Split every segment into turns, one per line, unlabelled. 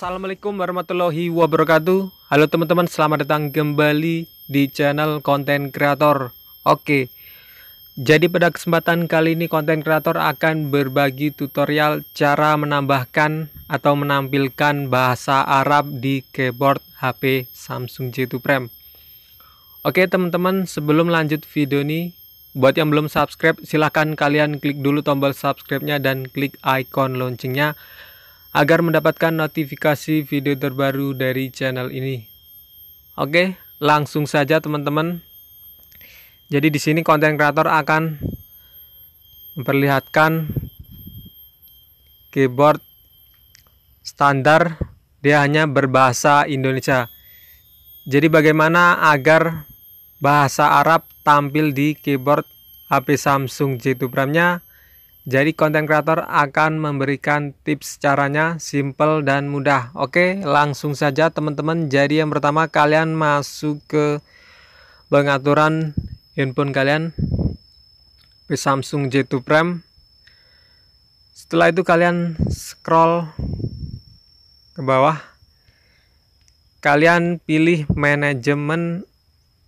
Assalamualaikum warahmatullahi wabarakatuh Halo teman-teman selamat datang kembali di channel konten kreator Oke Jadi pada kesempatan kali ini konten kreator akan berbagi tutorial cara menambahkan atau menampilkan bahasa Arab di keyboard HP Samsung J2 Prime Oke teman-teman sebelum lanjut video ini Buat yang belum subscribe silahkan kalian klik dulu tombol subscribe-nya dan klik icon loncengnya agar mendapatkan notifikasi video terbaru dari channel ini. Oke, langsung saja teman-teman. Jadi di sini konten kreator akan memperlihatkan keyboard standar dia hanya berbahasa Indonesia. Jadi bagaimana agar bahasa Arab tampil di keyboard HP Samsung J2 Prime-nya? Jadi konten kreator akan memberikan tips caranya simple dan mudah. Oke, langsung saja teman-teman. Jadi yang pertama kalian masuk ke pengaturan handphone kalian di Samsung J2 Prime. Setelah itu kalian scroll ke bawah. Kalian pilih manajemen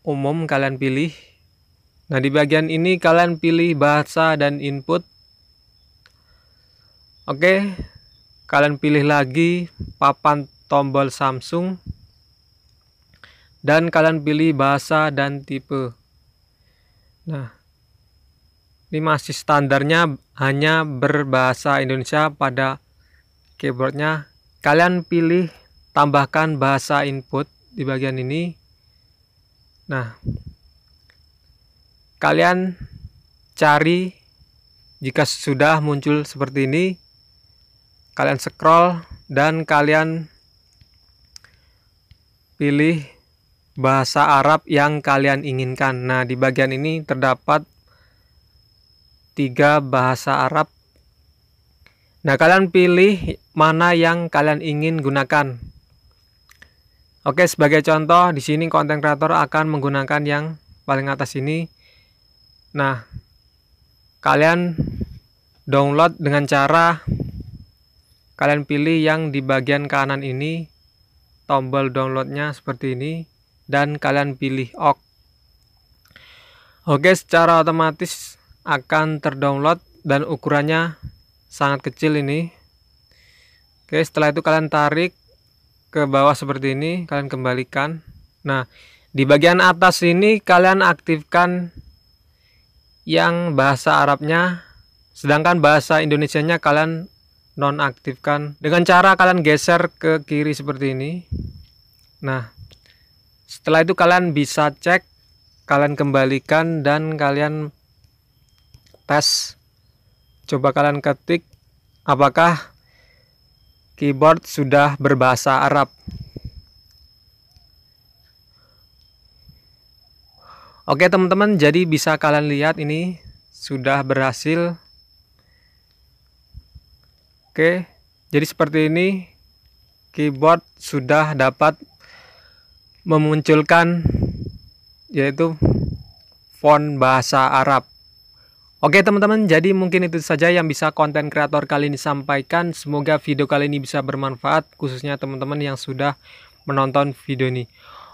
umum kalian pilih. Nah, di bagian ini kalian pilih bahasa dan input Oke, kalian pilih lagi papan tombol Samsung dan kalian pilih bahasa dan tipe. Nah, ini masih standarnya hanya berbahasa Indonesia pada keyboardnya. Kalian pilih tambahkan bahasa input di bagian ini. Nah, kalian cari jika sudah muncul seperti ini kalian scroll dan kalian pilih bahasa Arab yang kalian inginkan. Nah, di bagian ini terdapat tiga bahasa Arab. Nah, kalian pilih mana yang kalian ingin gunakan. Oke, sebagai contoh, di sini konten kreator akan menggunakan yang paling atas ini. Nah, kalian download dengan cara kalian pilih yang di bagian kanan ini tombol downloadnya seperti ini dan kalian pilih OK Oke secara otomatis akan terdownload dan ukurannya sangat kecil ini Oke setelah itu kalian tarik ke bawah seperti ini kalian kembalikan nah di bagian atas ini kalian aktifkan yang bahasa Arabnya sedangkan bahasa nya kalian nonaktifkan dengan cara kalian geser ke kiri seperti ini nah setelah itu kalian bisa cek kalian kembalikan dan kalian tes coba kalian ketik apakah keyboard sudah berbahasa Arab Oke teman-teman jadi bisa kalian lihat ini sudah berhasil Oke, jadi seperti ini keyboard sudah dapat memunculkan yaitu font bahasa Arab. Oke teman-teman, jadi mungkin itu saja yang bisa konten kreator kali ini sampaikan. Semoga video kali ini bisa bermanfaat khususnya teman-teman yang sudah menonton video ini.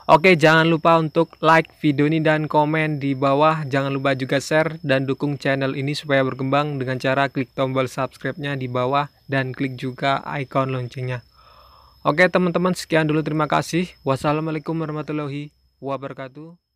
Oke, jangan lupa untuk like video ini dan komen di bawah. Jangan lupa juga share dan dukung channel ini supaya berkembang dengan cara klik tombol subscribe-nya di bawah dan klik juga icon loncengnya. Oke, teman-teman, sekian dulu. Terima kasih. Wassalamualaikum warahmatullahi wabarakatuh.